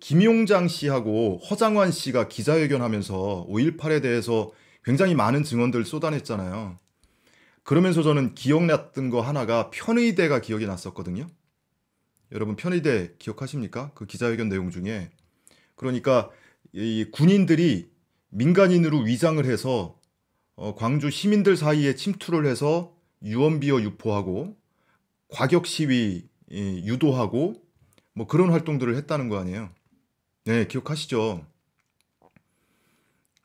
김용장 씨하고 허장환 씨가 기자회견하면서 5.18에 대해서 굉장히 많은 증언들을 쏟아냈잖아요. 그러면서 저는 기억났던 거 하나가 편의대가 기억이 났었거든요. 여러분 편의대 기억하십니까? 그 기자회견 내용 중에 그러니까 이 군인들이 민간인으로 위장을 해서 어, 광주 시민들 사이에 침투를 해서 유언비어 유포하고 과격 시위 예, 유도하고 뭐 그런 활동들을 했다는 거 아니에요. 네, 기억하시죠?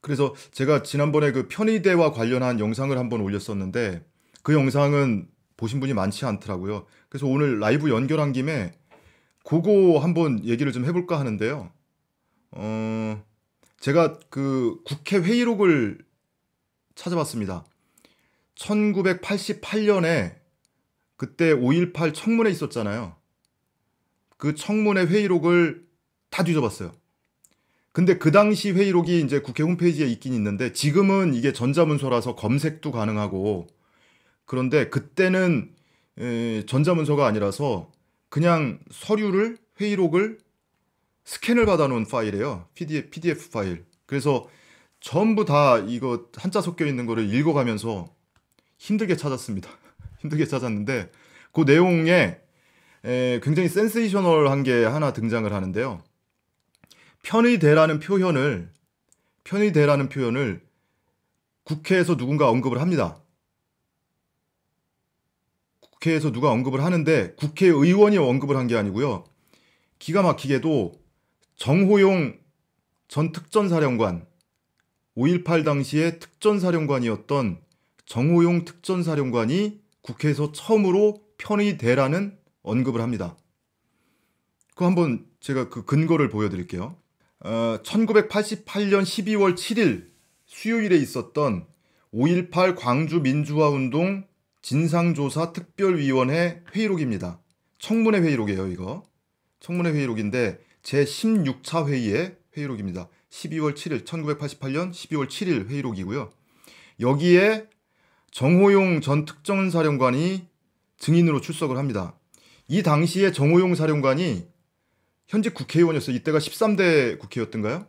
그래서 제가 지난번에 그 편의대와 관련한 영상을 한번 올렸었는데 그 영상은 보신 분이 많지 않더라고요. 그래서 오늘 라이브 연결한 김에 그거 한번 얘기를 좀 해볼까 하는데요. 어, 제가 그 국회 회의록을 찾아봤습니다. 1988년에 그때 5.18 청문회 있었잖아요. 그 청문회 회의록을 다 뒤져봤어요. 근데 그 당시 회의록이 이제 국회 홈페이지에 있긴 있는데 지금은 이게 전자문서라서 검색도 가능하고 그런데 그때는 전자문서가 아니라서 그냥 서류를 회의록을 스캔을 받아놓은 파일이에요. PDF, PDF 파일. 그래서 전부 다 이거 한자 섞여 있는 거를 읽어가면서 힘들게 찾았습니다. 힘들게 찾았는데 그 내용에 에, 굉장히 센세이셔널한 게 하나 등장을 하는데요. 편의 대라는 표현을 편의 대라는 표현을 국회에서 누군가 언급을 합니다. 국회에서 누가 언급을 하는데 국회의원이 언급을 한 게 아니고요. 기가 막히게도 정호용 전 특전사령관 5.18당시의 특전사령관이었던 정호용 특전사령관이 국회에서 처음으로 편의대라는 언급을 합니다. 그 한번 제가 그 근거를 보여드릴게요. 어, 1988년 12월 7일 수요일에 있었던 5.18 광주 민주화 운동 진상조사 특별위원회 회의록입니다. 청문회 회의록이에요, 이거. 청문회 회의록인데 제 16차 회의의 회의록입니다. 12월 7일 1988년 12월 7일 회의록이고요. 여기에 정호용 전 특정사령관이 증인으로 출석을 합니다. 이 당시에 정호용 사령관이 현직 국회의원이었어요. 이때가 13대 국회였던가요?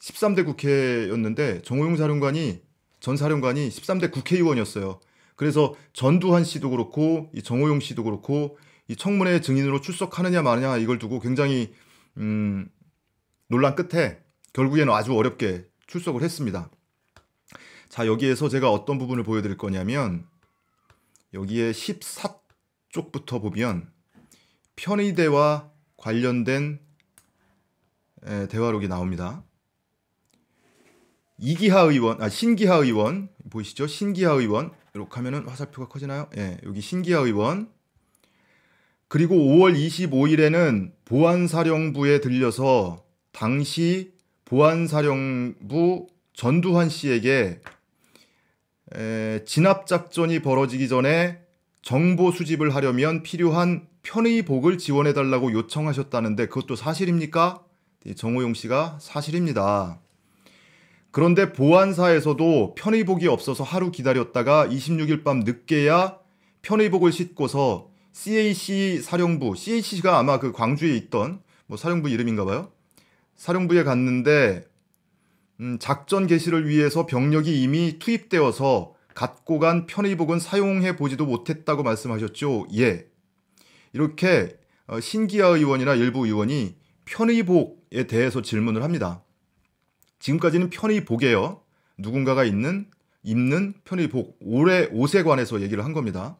13대 국회였는데 정호용 사령관이 전 사령관이 13대 국회의원이었어요. 그래서 전두환 씨도 그렇고 이 정호용 씨도 그렇고 이 청문회 증인으로 출석하느냐 마느냐 이걸 두고 굉장히 음, 논란 끝에 결국에는 아주 어렵게 출석을 했습니다. 자 여기에서 제가 어떤 부분을 보여드릴 거냐면 여기에 14쪽부터 보면 편의대와 관련된 대화록이 나옵니다. 이기하 의원, 아 신기하 의원 보이시죠? 신기하 의원 이렇게 하면은 화살표가 커지나요? 예, 여기 신기하 의원 그리고 5월 25일에는 보안사령부에 들려서 당시 보안사령부 전두환 씨에게 진압작전이 벌어지기 전에 정보 수집을 하려면 필요한 편의 복을 지원해달라고 요청하셨다는데 그것도 사실입니까? 예, 정호용 씨가 사실입니다. 그런데 보안사에서도 편의복이 없어서 하루 기다렸다가 26일 밤 늦게야 편의복을 싣고서 CAC 사령부, CAC가 아마 그 광주에 있던 뭐 사령부 이름인가 봐요. 사령부에 갔는데 음, 작전 개시를 위해서 병력이 이미 투입되어서 갖고 간 편의복은 사용해 보지도 못했다고 말씀하셨죠. 예. 이렇게 어, 신기아 의원이나 일부 의원이 편의복에 대해서 질문을 합니다. 지금까지는 편의복이에요. 누군가가 있는 입는 편의복 올해 옷에 관해서 얘기를 한 겁니다.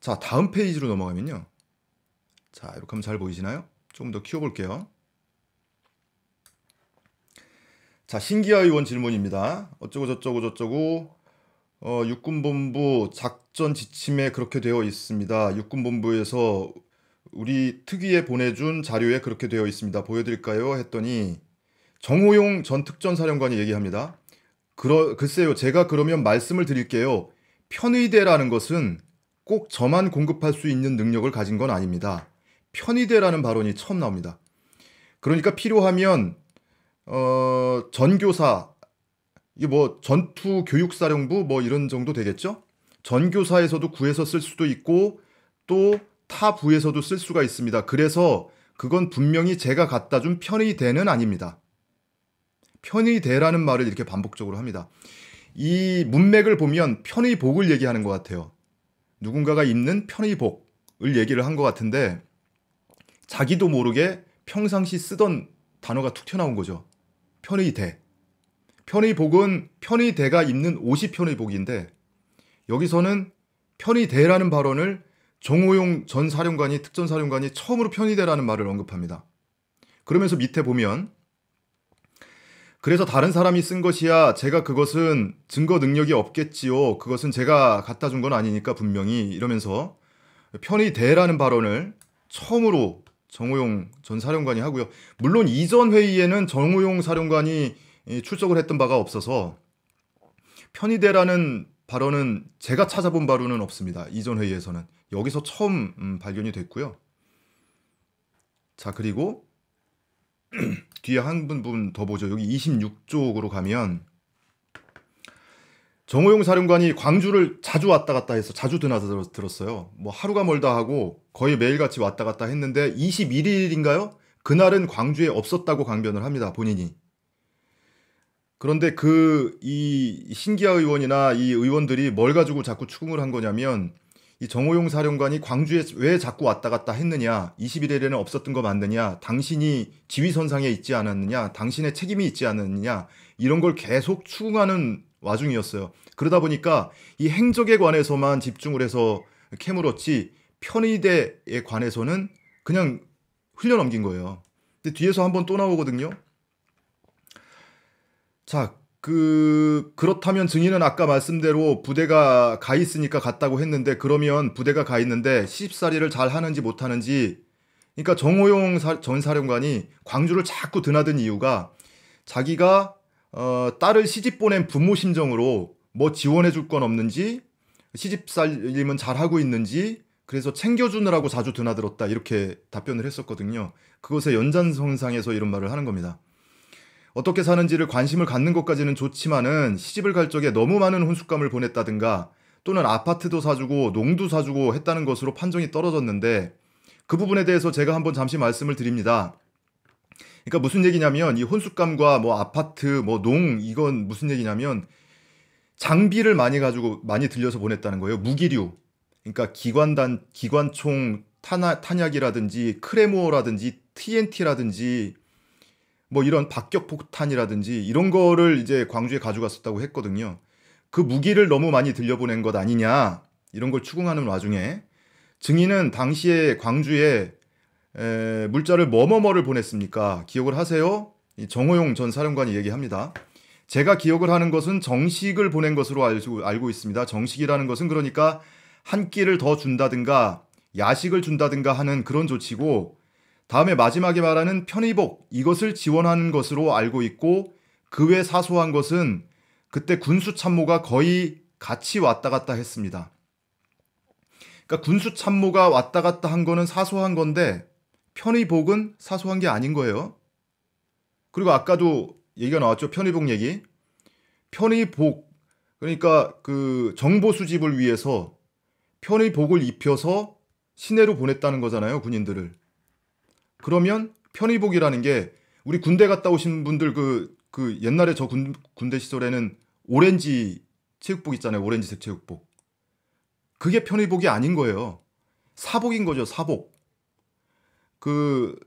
자 다음 페이지로 넘어가면요. 자 이렇게 하면 잘 보이시나요? 조금 더 키워볼게요. 자 신기아 의원 질문입니다. 어쩌고 저쩌고 저쩌고 어, 육군본부 작전 지침에 그렇게 되어 있습니다. 육군본부에서 우리 특위에 보내준 자료에 그렇게 되어 있습니다. 보여드릴까요? 했더니 정호용 전 특전사령관이 얘기합니다. 그러, 글쎄요, 제가 그러면 말씀을 드릴게요. 편의대라는 것은 꼭 저만 공급할 수 있는 능력을 가진 건 아닙니다. 편의대라는 발언이 처음 나옵니다. 그러니까 필요하면 어, 전교사, 이게 뭐 전투 교육사령부 뭐 이런 정도 되겠죠? 전교사에서도 구해서 쓸 수도 있고 또 타 부에서도 쓸 수가 있습니다. 그래서 그건 분명히 제가 갖다 준 편의 대는 아닙니다. 편의 대라는 말을 이렇게 반복적으로 합니다. 이 문맥을 보면 편의 복을 얘기하는 것 같아요. 누군가가 입는 편의 복을 얘기를 한 것 같은데 자기도 모르게 평상시 쓰던 단어가 툭 튀어나온 거죠. 편의 대. 편의복은 편의대가 입는 옷이 편의복인데 여기서는 편의대라는 발언을 정호용 전 사령관이 특전 사령관이 처음으로 편의대라는 말을 언급합니다. 그러면서 밑에 보면 그래서 다른 사람이 쓴 것이야 제가 그것은 증거 능력이 없겠지요. 그것은 제가 갖다 준 건 아니니까 분명히 이러면서 편의대라는 발언을 처음으로 정호용 전 사령관이 하고요. 물론 이전 회의에는 정호용 사령관이 출석을 했던 바가 없어서 편의대라는 발언은 제가 찾아본 바로는 없습니다. 이전 회의에서는 여기서 처음 음, 발견이 됐고요. 자 그리고 뒤에 한분분더 보죠. 여기 26쪽으로 가면 정호용 사령관이 광주를 자주 왔다 갔다 해서 자주 드나들었어요. 뭐 하루가 멀다 하고 거의 매일같이 왔다 갔다 했는데 21일인가요? 그날은 광주에 없었다고 강변을 합니다. 본인이. 그런데 그 이 신기아 의원이나 이 의원들이 뭘 가지고 자꾸 추궁을 한 거냐면 이 정호용 사령관이 광주에 왜 자꾸 왔다 갔다 했느냐, 21일에는 없었던 거 맞느냐, 당신이 지휘선상에 있지 않았느냐, 당신의 책임이 있지 않았느냐, 이런 걸 계속 추궁하는 와중이었어요. 그러다 보니까 이 행적에 관해서만 집중을 해서 캐물었지, 편의대에 관해서는 그냥 흘려넘긴 거예요. 근데 뒤에서 한 번 또 나오거든요. 자, 그 그렇다면 증인은 아까 말씀대로 부대가 가 있으니까 갔다고 했는데 그러면 부대가 가 있는데 시집살이를 잘 하는지 못 하는지 그러니까 정호용 사, 전 사령관이 광주를 자꾸 드나든 이유가 자기가 어, 딸을 시집 보낸 부모 심정으로 뭐 지원해 줄 건 없는지 시집 살림은 잘 하고 있는지 그래서 챙겨주느라고 자주 드나들었다 이렇게 답변을 했었거든요. 그것의 연장선상에서 이런 말을 하는 겁니다. 어떻게 사는지를 관심을 갖는 것까지는 좋지만은 시집을 갈 적에 너무 많은 혼숙감을 보냈다든가 또는 아파트도 사주고 농도 사주고 했다는 것으로 판정이 떨어졌는데 그 부분에 대해서 제가 한번 잠시 말씀을 드립니다. 그러니까 무슨 얘기냐면 이 혼숙감과 뭐 아파트 뭐 농 이건 무슨 얘기냐면 장비를 많이 가지고 많이 들려서 보냈다는 거예요. 무기류. 그러니까 기관단 기관총 탄약이라든지 크레모어라든지 TNT라든지 뭐 이런 박격폭탄이라든지 이런 거를 이제 광주에 가져갔었다고 했거든요. 그 무기를 너무 많이 들려보낸 것 아니냐 이런 걸 추궁하는 와중에 증인은 당시에 광주에 에, 물자를 뭐뭐뭐를 보냈습니까? 기억을 하세요? 정호용 전 사령관이 얘기합니다. 제가 기억을 하는 것은 정식을 보낸 것으로 알고, 알고 있습니다. 정식이라는 것은 그러니까 한 끼를 더 준다든가 야식을 준다든가 하는 그런 조치고 다음에 마지막에 말하는 편의복 이것을 지원하는 것으로 알고 있고 그 외 사소한 것은 그때 군수 참모가 거의 같이 왔다 갔다 했습니다. 그러니까 군수 참모가 왔다 갔다 한 거는 사소한 건데 편의복은 사소한 게 아닌 거예요. 그리고 아까도 얘기가 나왔죠. 편의복 얘기. 편의복 그러니까 그 정보 수집을 위해서 편의복을 입혀서 시내로 보냈다는 거잖아요, 군인들을. 그러면 편의복이라는 게 우리 군대 갔다 오신 분들 그, 그 옛날에 저 군, 군대 시절에는 오렌지 체육복 있잖아요. 오렌지색 체육복. 그게 편의복이 아닌 거예요. 사복인 거죠. 사복. 그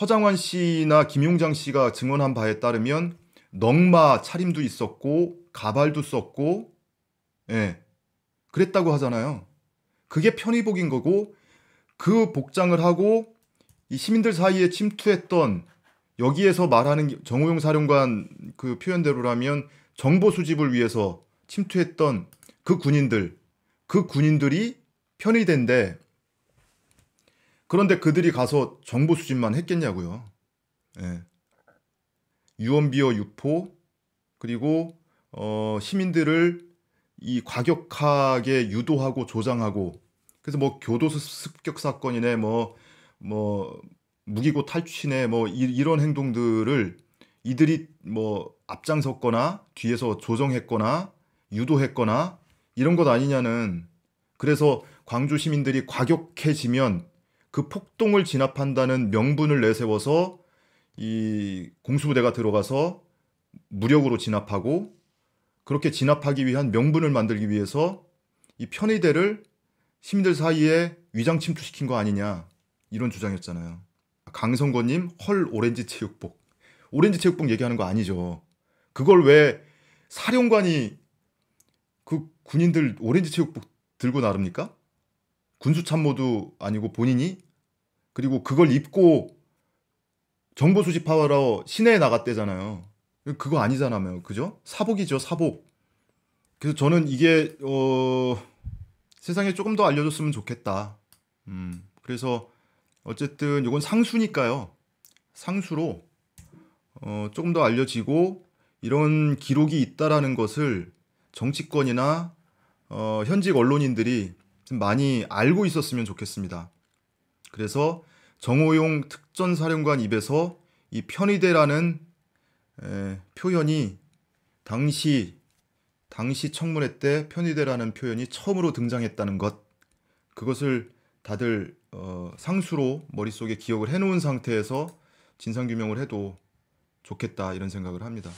허장환 씨나 김용장 씨가 증언한 바에 따르면 넝마 차림도 있었고 가발도 썼고 예. 그랬다고 하잖아요. 그게 편의복인 거고 그 복장을 하고 이 시민들 사이에 침투했던 여기에서 말하는 정호용 사령관 그 표현대로라면 정보 수집을 위해서 침투했던 그 군인들, 그 군인들이 편의 된데 그런데 그들이 가서 정보 수집만 했겠냐고요. 예. 유언비어 유포 그리고 어, 시민들을 이 과격하게 유도하고 조장하고 그래서 뭐 교도소 습격 사건이네 뭐뭐 무기고 탈취네 뭐 이, 런 행동들을 이들이 뭐 앞장섰거나 뒤에서 조정했거나 유도했거나 이런 것 아니냐는 그래서 광주 시민들이 과격해지면 그 폭동을 진압한다는 명분을 내세워서 이 공수부대가 들어가서 무력으로 진압하고 그렇게 진압하기 위한 명분을 만들기 위해서 이 편의대를 시민들 사이에 위장 침투시킨 거 아니냐 이런 주장이었잖아요. 강성권님 헐 오렌지 체육복. 오렌지 체육복 얘기하는 거 아니죠. 그걸 왜 사령관이 그 군인들 오렌지 체육복 들고 나릅니까? 군수 참모도 아니고 본인이 그리고 그걸 입고 정보 수집하러 시내에 나갔대잖아요. 그거 아니잖아요. 그죠? 사복이죠, 사복. 그래서 저는 이게 어... 세상에 조금 더 알려줬으면 좋겠다. 음, 그래서 어쨌든 이건 상수니까요. 상수로 어, 조금 더 알려지고 이런 기록이 있다라는 것을 정치권이나 어, 현직 언론인들이 좀 많이 알고 있었으면 좋겠습니다. 그래서 정호용 특전사령관 입에서 이 편의대라는 에, 표현이 당시 당시 청문회 때 편의대라는 표현이 처음으로 등장했다는 것 그것을 다들 어, 상수로 머릿속에 기억을 해놓은 상태에서 진상규명을 해도 좋겠다 이런 생각을 합니다.